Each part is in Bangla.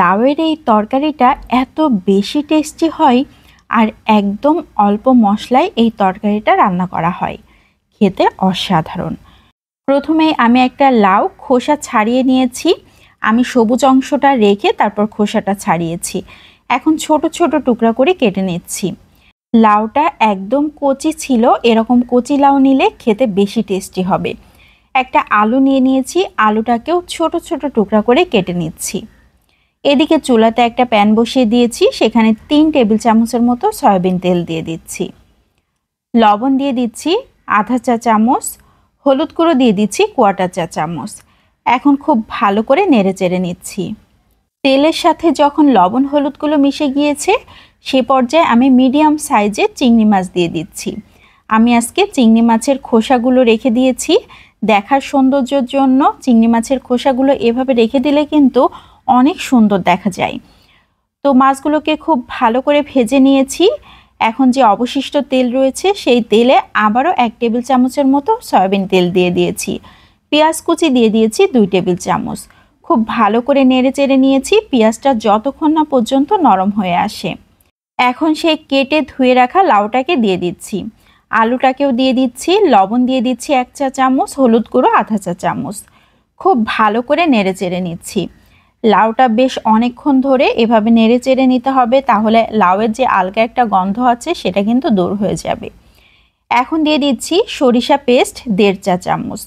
লাউয়ের এই তরকারিটা এত বেশি টেস্টি হয় আর একদম অল্প মশলায় এই তরকারিটা রান্না করা হয় খেতে অসাধারণ প্রথমে আমি একটা লাউ খোসা ছাড়িয়ে নিয়েছি আমি সবুজ অংশটা রেখে তারপর খোসাটা ছাড়িয়েছি এখন ছোট ছোট টুকরা করে কেটে নিচ্ছি লাউটা একদম কচি ছিল এরকম কচি লাউ নিলে খেতে বেশি টেস্টি হবে একটা আলু নিয়ে নিয়েছি আলুটাকেও ছোট ছোট টুকরা করে কেটে নিচ্ছি এদিকে চুলাতে একটা প্যান বসিয়ে দিয়েছি সেখানে তিন টেবিল চামচের মতো সয়াবিন তেল দিয়ে দিচ্ছি লবণ দিয়ে দিচ্ছি আধা চা চামচ হলুদ গুঁড়ো দিয়ে দিচ্ছি কোয়াটার চা চামচ এখন খুব ভালো করে নেড়ে চেড়ে নিচ্ছি তেলের সাথে যখন লবণ হলুদগুলো মিশে গিয়েছে সে পর্যায়ে আমি মিডিয়াম সাইজের চিংড়ি মাছ দিয়ে দিচ্ছি আমি আজকে চিংড়ি মাছের খোসাগুলো রেখে দিয়েছি দেখার সৌন্দর্যের জন্য চিংড়ি মাছের খোসাগুলো এভাবে রেখে দিলে কিন্তু অনেক সুন্দর দেখা যায় তো মাছগুলোকে খুব ভালো করে ভেজে নিয়েছি এখন যে অবশিষ্ট তেল রয়েছে সেই তেলে আবারও এক টেবিল চামচের মতো সয়াবিন তেল দিয়ে দিয়েছি পেঁয়াজ কুচি দিয়ে দিয়েছি দুই টেবিল চামচ খুব ভালো করে নেড়ে চেড়ে নিয়েছি পেঁয়াজটা যতক্ষণ না পর্যন্ত নরম হয়ে আসে এখন সেই কেটে ধুয়ে রাখা লাউটাকে দিয়ে দিচ্ছি আলুটাকেও দিয়ে দিচ্ছি লবণ দিয়ে দিচ্ছি এক চা চামচ হলুদ গুঁড়ো আধা চা চামচ খুব ভালো করে নেড়ে চেড়ে নিচ্ছি লাউটা বেশ অনেকক্ষণ ধরে এভাবে নেড়ে চেড়ে নিতে হবে তাহলে লাউয়ের যে আলগা একটা গন্ধ আছে সেটা কিন্তু দূর হয়ে যাবে এখন দিয়ে দিচ্ছি সরিষা পেস্ট দেড় চা চামচ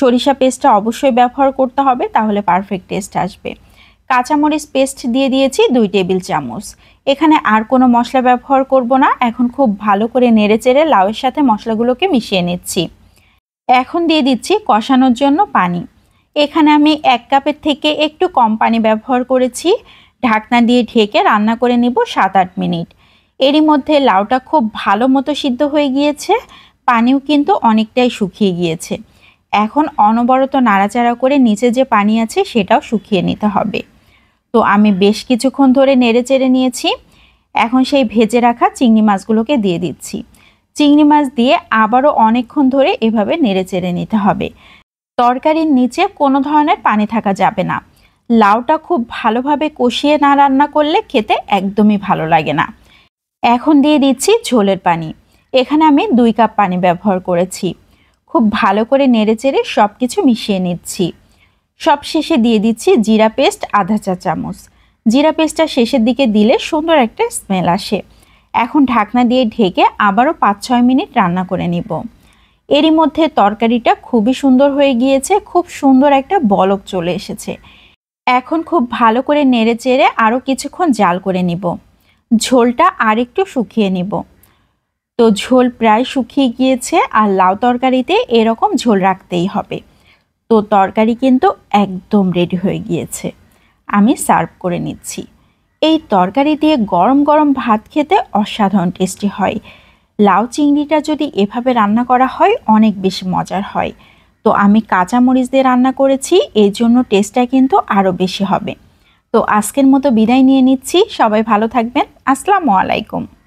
সরিষা পেস্টটা অবশ্যই ব্যবহার করতে হবে তাহলে পারফেক্ট টেস্ট আসবে কাঁচামরিচ পেস্ট দিয়ে দিয়েছি দুই টেবিল চামচ এখানে আর কোনো মশলা ব্যবহার করব না এখন খুব ভালো করে নেড়ে চেড়ে লাউয়ের সাথে মশলাগুলোকে মিশিয়ে নিচ্ছি এখন দিয়ে দিচ্ছি কষানোর জন্য পানি এখানে আমি এক কাপের থেকে একটু কম পানি ব্যবহার করেছি ঢাকনা দিয়ে ঢেকে রান্না করে নেব সাত আট মিনিট এরই মধ্যে লাউটা খুব ভালো মতো সিদ্ধ হয়ে গিয়েছে পানিও কিন্তু অনেকটাই শুকিয়ে গিয়েছে এখন অনবরত নাড়াচাড়া করে নিচে যে পানি আছে সেটাও শুকিয়ে নিতে হবে তো আমি বেশ কিছুক্ষণ ধরে নেড়ে চেড়ে নিয়েছি এখন সেই ভেজে রাখা চিংড়ি মাছগুলোকে দিয়ে দিচ্ছি চিংড়ি মাছ দিয়ে আবারও অনেকক্ষণ ধরে এভাবে নেড়ে চেড়ে নিতে হবে তরকারির নিচে কোনো ধরনের পানি থাকা যাবে না লাউটা খুব ভালোভাবে কষিয়ে না রান্না করলে খেতে একদমই ভালো লাগে না এখন দিয়ে দিচ্ছি ঝোলের পানি এখানে আমি দুই কাপ পানি ব্যবহার করেছি খুব ভালো করে নেড়ে চেড়ে সব কিছু মিশিয়ে নিচ্ছি সব শেষে দিয়ে দিচ্ছি জিরা পেস্ট আধা চা চামচ জিরা পেস্টটা শেষের দিকে দিলে সুন্দর একটা স্মেল আসে এখন ঢাকনা দিয়ে ঢেকে আবারও পাঁচ ছয় মিনিট রান্না করে নিব এরই মধ্যে তরকারিটা খুবই সুন্দর হয়ে গিয়েছে খুব সুন্দর একটা বলক চলে এসেছে এখন খুব ভালো করে নেড়ে চেড়ে আরও কিছুক্ষণ জাল করে নিব ঝোলটা আর একটু শুকিয়ে নিব তো ঝোল প্রায় শুকিয়ে গিয়েছে আর লাউ তরকারিতে এরকম ঝোল রাখতেই হবে তো তরকারি কিন্তু একদম রেডি হয়ে গিয়েছে আমি সার্ভ করে নিচ্ছি এই তরকারি দিয়ে গরম গরম ভাত খেতে অসাধারণ টেস্টি হয় লাউ চিংড়িটা যদি এভাবে রান্না করা হয় অনেক বেশি মজার হয় তো আমি কাঁচা মরিচ দিয়ে রান্না করেছি এই জন্য টেস্টটা কিন্তু আরও বেশি হবে তো আজকের মতো বিদায় নিয়ে নিচ্ছি সবাই ভালো থাকবেন আসসালামু আলাইকুম